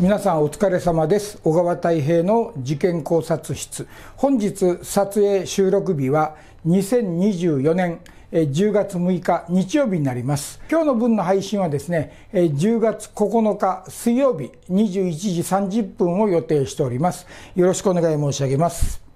皆さんお疲れ様です小川太平の事件考察室本日撮影収録日は2024年10月6日日曜日になります今日の分の配信はですね10月9日水曜日21時30分を予定しておりますよろしくお願い申し上げます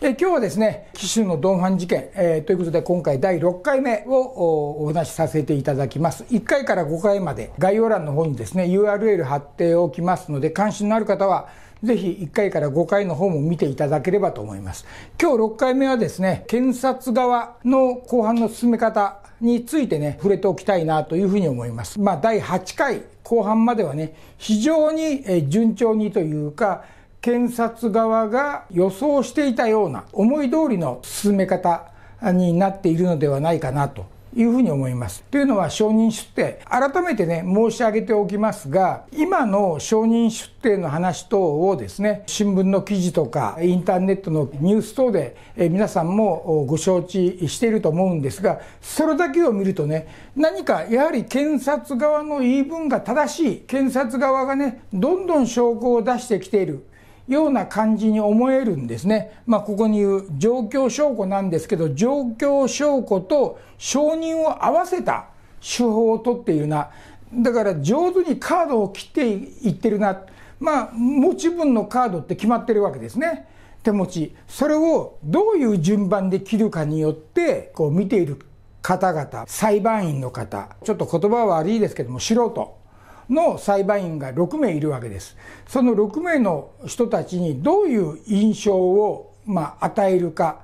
え今日はですね紀州のドン・ファン事件、えー、ということで今回第6回目をお話しさせていただきます1回から5回まで概要欄の方にですね URL 貼っておきますので関心のある方はぜひ1回から5回の方も見ていただければと思います。今日6回目はですね、検察側の後半の進め方についてね、触れておきたいなというふうに思います。まあ、第8回後半まではね、非常に順調にというか、検察側が予想していたような思い通りの進め方になっているのではないかなというふうに思います。というのは証人出廷改めてね申し上げておきますが今の証人出廷の話等をですね新聞の記事とかインターネットのニュース等で皆さんもご承知していると思うんですがそれだけを見るとね何かやはり検察側の言い分が正しい検察側がねどんどん証拠を出してきているような感じに思えるんですね。まあ、ここに言う状況証拠なんですけど、状況証拠と承認を合わせた手法をとっているな。だから上手にカードを切っていってるな。まあ、持ち分のカードって決まってるわけですね。手持ち。それをどういう順番で切るかによって、こう見ている方々、裁判員の方、ちょっと言葉は悪いですけども、素人。の裁判員が6名いるわけです。その6名の人たちにどういう印象を、まあ、与えるか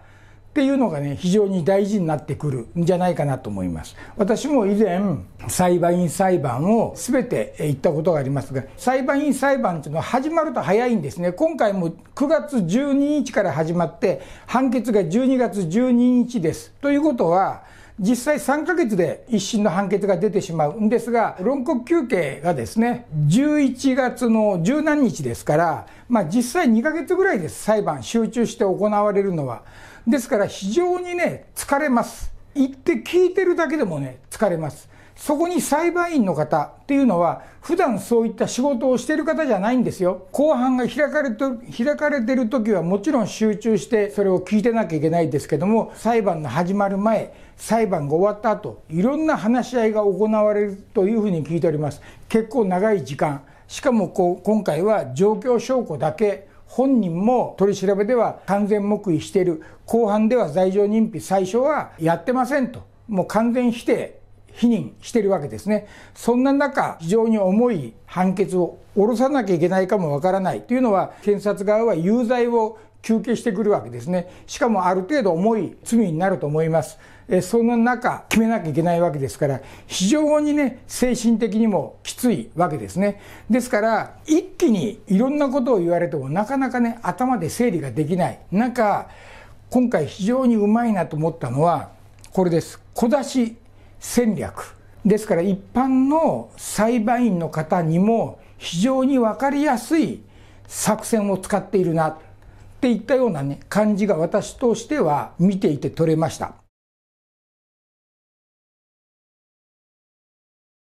っていうのがね、非常に大事になってくるんじゃないかなと思います。私も以前、裁判員裁判を全て行ったことがありますが、裁判員裁判っていうのは始まると早いんですね。今回も9月12日から始まって、判決が12月12日です。ということは、実際3ヶ月で一審の判決が出てしまうんですが、論告求刑がですね、11月の十何日ですから、まあ、実際2ヶ月ぐらいです、裁判、集中して行われるのは。ですから非常にね、疲れます。言って聞いてるだけでもね、疲れます。そこに裁判員の方っていうのは、普段そういった仕事をしている方じゃないんですよ。公判が開かれと開かれてる時はもちろん集中してそれを聞いてなきゃいけないですけども、裁判の始まる前、裁判が終わった後、いろんな話し合いが行われるというふうに聞いております。結構長い時間。しかもこう今回は状況証拠だけ本人も取り調べでは完全黙秘している、公判では罪状認否、最初はやってませんと、もう完全否定否認してるわけですね。そんな中、非常に重い判決を下ろさなきゃいけないかもわからないというのは、検察側は有罪を求刑してくるわけですね。しかもある程度重い罪になると思います。えその中、決めなきゃいけないわけですから、非常にね、精神的にもきついわけですね。ですから、一気にいろんなことを言われても、なかなかね、頭で整理ができない。中、今回非常にうまいなと思ったのは、これです。小出し戦略ですから一般の裁判員の方にも非常に分かりやすい作戦を使っているなっていったようなね感じが私としては見ていて取れました。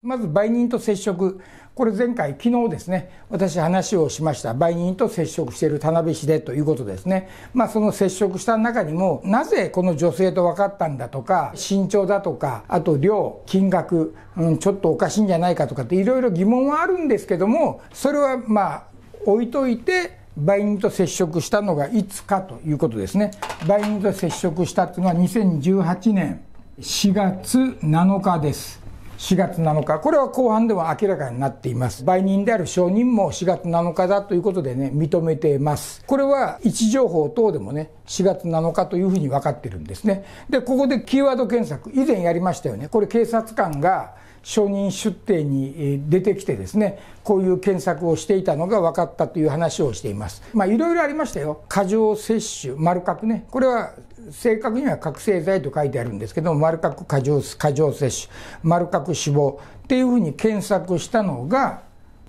まず売人と接触、これ前回、昨日ですね、私、話をしました、売人と接触している田辺市でということですね、まあ、その接触した中にも、なぜこの女性と分かったんだとか、身長だとか、あと量、金額、うん、ちょっとおかしいんじゃないかとかって、いろいろ疑問はあるんですけども、それはまあ、置いといて、売人と接触したのがいつかということですね、売人と接触したというのは、2018年4月7日です。4月7日、これは後半でも明らかになっています。売人である証人も4月7日だということでね、認めています。これは位置情報等でもね、4月7日というふうに分かってるんですね。で、ここでキーワード検索、以前やりましたよね。これ警察官が証人出廷に出てきてですね、こういう検索をしていたのが分かったという話をしています。まあ、いろいろありましたよ。過剰摂取、丸角ね。これは正確には覚醒剤と書いてあるんですけども、丸角過剰過剰摂取、丸角死亡っていうふうに検索したのが、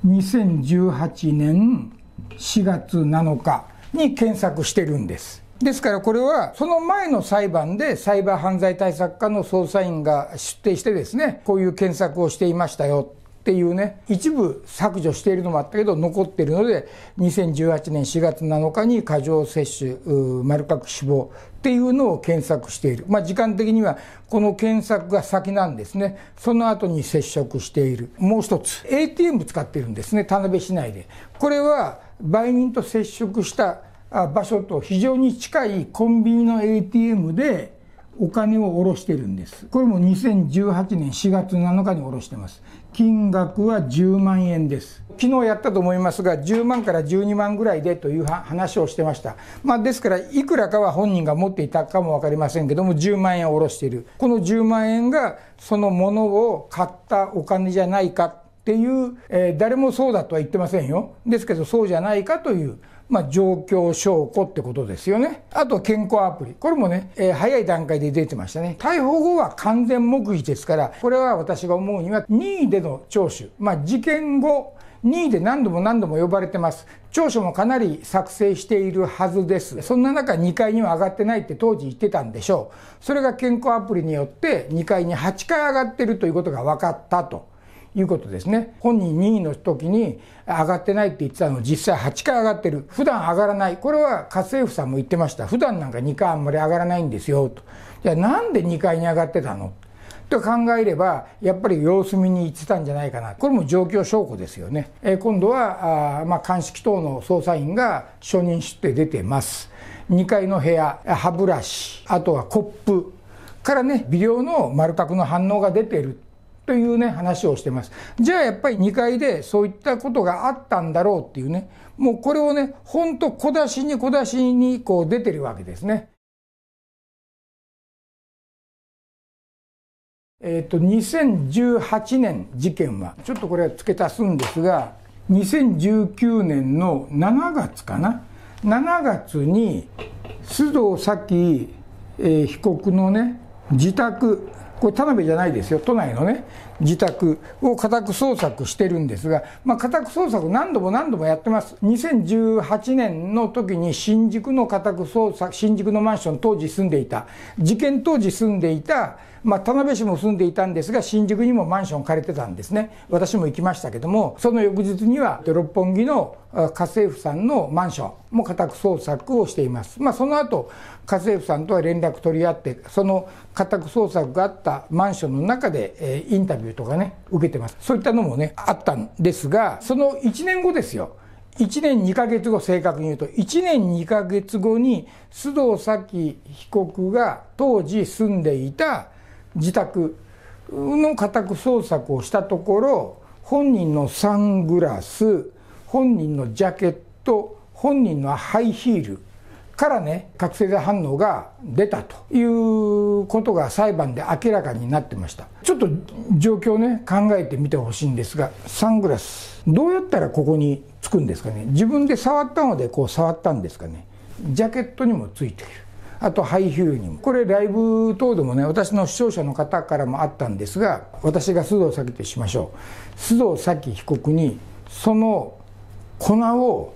2018年4月7日に検索してるんです。ですからこれはその前の裁判でサイバー犯罪対策課の捜査員が出廷してですねこういう検索をしていましたよっていうね一部削除しているのもあったけど残っているので2018年4月7日に過剰摂取丸かく死亡っていうのを検索している、まあ、時間的にはこの検索が先なんですねその後に接触しているもう一つ ATM 使ってるんですね田辺市内でこれは売人と接触した場所と非常に近いコンビニの ATM でお金を下ろしてるんですこれも2018年4月7日に下ろしてます金額は10万円です昨日やったと思いますが10万から12万ぐらいでという話をしてました、まあ、ですからいくらかは本人が持っていたかも分かりませんけども10万円を下ろしているこの10万円がそのものを買ったお金じゃないかっていう、えー、誰もそうだとは言ってませんよですけどそうじゃないかというまあ、状況証拠ってことですよね。あと、健康アプリ。これもね、えー、早い段階で出てましたね。逮捕後は完全黙秘ですから、これは私が思うには、任意での聴取。まあ、事件後、任意で何度も何度も呼ばれてます。調書もかなり作成しているはずです。そんな中、2階には上がってないって当時言ってたんでしょう。それが健康アプリによって、2階に8回上がってるということが分かったと。いうことですね。本人任意の時に上がってないって言ってたの実際8回上がってる。普段上がらない。これは家政婦さんも言ってました。普段なんか2回あんまり上がらないんですよ。と。じゃあなんで2階に上がってたのと考えれば、やっぱり様子見に行ってたんじゃないかな。これも状況証拠ですよね。え今度は、あまあ、鑑識等の捜査員が承認出て出てます。2階の部屋、歯ブラシ、あとはコップからね、微量の丸卓の反応が出てる。というね話をしてますじゃあやっぱり2階でそういったことがあったんだろうっていうねもうこれをねほんと小出しに小出しにこう出てるわけですね。えっ、ー、と2018年事件はちょっとこれは付け足すんですが2019年の7月かな7月に須藤早紀、えー、被告のね自宅これ田辺じゃないですよ都内のね自宅を家宅捜索してるんですが、まあ、家宅捜索何度も何度もやってます。2018年の時に新宿の家宅捜索、新宿のマンション当時住んでいた、事件当時住んでいた、まあ、田辺市も住んでいたんですが、新宿にもマンション借りてたんですね。私も行きましたけども、その翌日には六本木の家政婦さんのマンションも家宅捜索をしています。まあ、その後、家政婦さんとは連絡取り合って、その家宅捜索があったマンションの中で、えー、インタビュービューとかね、受けてます。そういったのもね、あったんですが、その1年後ですよ。1年2ヶ月後、正確に言うと、1年2ヶ月後に、須藤早紀被告が当時住んでいた自宅の家宅捜索をしたところ、本人のサングラス、本人のジャケット、本人のハイヒール、からね覚醒剤反応が出たということが裁判で明らかになってましたちょっと状況ね考えてみてほしいんですがサングラスどうやったらここにつくんですかね自分で触ったのでこう触ったんですかねジャケットにもついているあとハイヒューにもこれライブ等でもね私の視聴者の方からもあったんですが私が須藤早紀としましょう須藤早紀被告にその粉を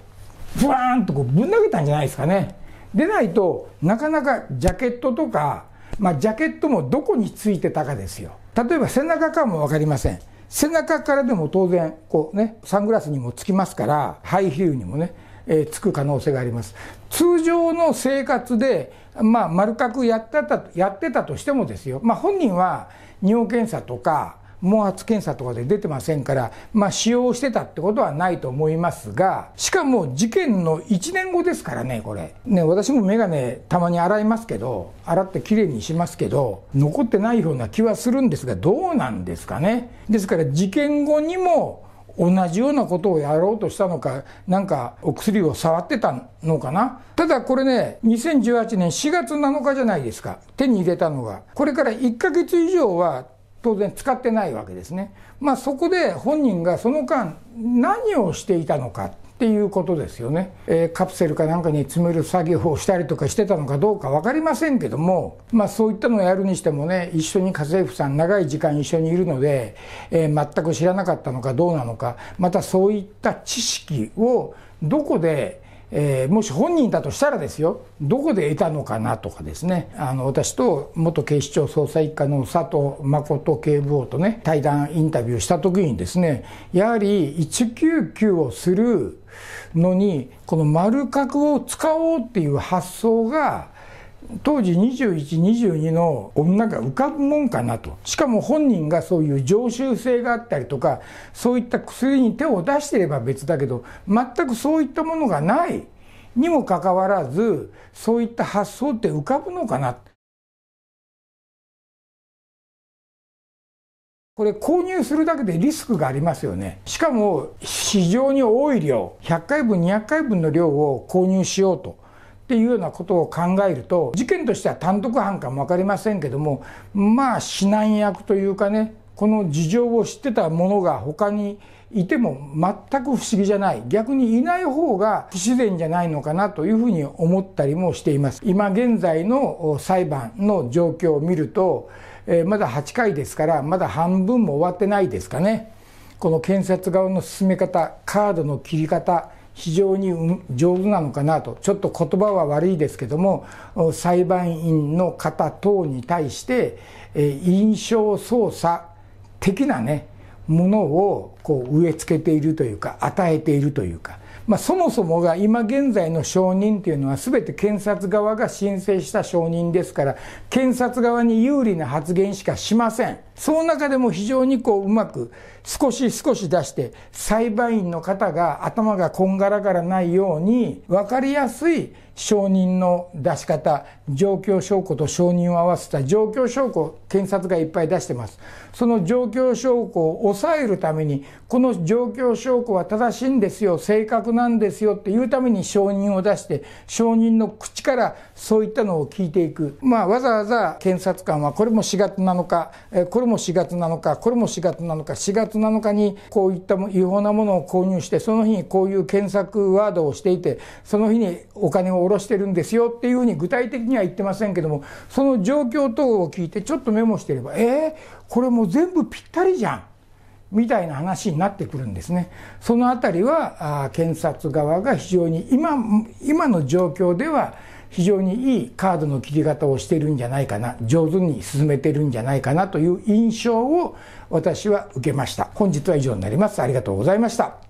ブワーンとこうぶん投げたんじゃないですかねでないとなかなかジャケットとか、まあ、ジャケットもどこについてたかですよ例えば背中かも分かりません背中からでも当然こうねサングラスにもつきますからハイヒールにもね、えー、つく可能性があります通常の生活で、まあ、丸角やってたやってたとしてもですよ、まあ、本人は尿検査とか毛髪検査とかで出てませんから、まあ、使用してたってことはないと思いますが、しかも事件の1年後ですからね、これ。ね、私も眼鏡たまに洗いますけど、洗ってきれいにしますけど、残ってないような気はするんですが、どうなんですかね。ですから事件後にも、同じようなことをやろうとしたのか、なんかお薬を触ってたのかな。ただこれね、2018年4月7日じゃないですか。手に入れたのが。これから1ヶ月以上は当然使ってないわけですね。まあ、そこで本人がその間何をしていたのかっていうことですよね、えー、カプセルかなんかに詰める作業をしたりとかしてたのかどうか分かりませんけども、まあ、そういったのをやるにしてもね一緒に家政婦さん長い時間一緒にいるので、えー、全く知らなかったのかどうなのかまたそういった知識をどこでえー、もし本人だとしたらですよどこで得たのかなとかですねあの私と元警視庁捜査一課の佐藤誠警部補とね対談インタビューした時にですねやはり199をするのにこの丸角を使おうっていう発想が当時2122の女が浮かぶもんかなとしかも本人がそういう常習性があったりとかそういった薬に手を出していれば別だけど全くそういったものがないにもかかわらずそういった発想って浮かぶのかなこれ購入するだけでリスクがありますよねしかも非常に多い量100回分200回分の量を購入しようと。っていうようなことを考えると事件としては単独犯かも分かりませんけどもまあ指南役というかねこの事情を知ってたものが他にいても全く不思議じゃない逆にいない方が不自然じゃないのかなというふうに思ったりもしています今現在の裁判の状況を見ると、えー、まだ8回ですからまだ半分も終わってないですかねこの検察側の進め方カードの切り方非常に上手なのかなとちょっと言葉は悪いですけども裁判員の方等に対して印象操作的なねものをこう植え付けているというか与えているというかまあ、そもそもが今現在の承認というのは全て検察側が申請した証人ですから検察側に有利な発言しかしませんその中でも非常にこううまく少し少し出して裁判員の方が頭がこんがらがらないように分かりやすい証人の出し方状況証拠と証人を合わせた状況証拠検察がいっぱい出してますその状況証拠を抑えるためにこの状況証拠は正しいんですよ正確なんですよっていうために証人を出して証人の口からそういったのを聞いていくまあわざわざ検察官はこれも4月7日これも4月7日これも4月7日4月7日にこういった違法なものを購入してその日にこういう検索ワードをしていてその日にお金を下ろろしてるんですよっていうふうに具体的には言ってませんけどもその状況等を聞いてちょっとメモしてればえー、これもう全部ぴったりじゃんみたいな話になってくるんですね。そのあたりはあ検察側が非常に今今の状況では非常にいいカードの切り方をしてるんじゃないかな上手に進めてるんじゃないかなという印象を私は受けました本日は以上になりますありがとうございました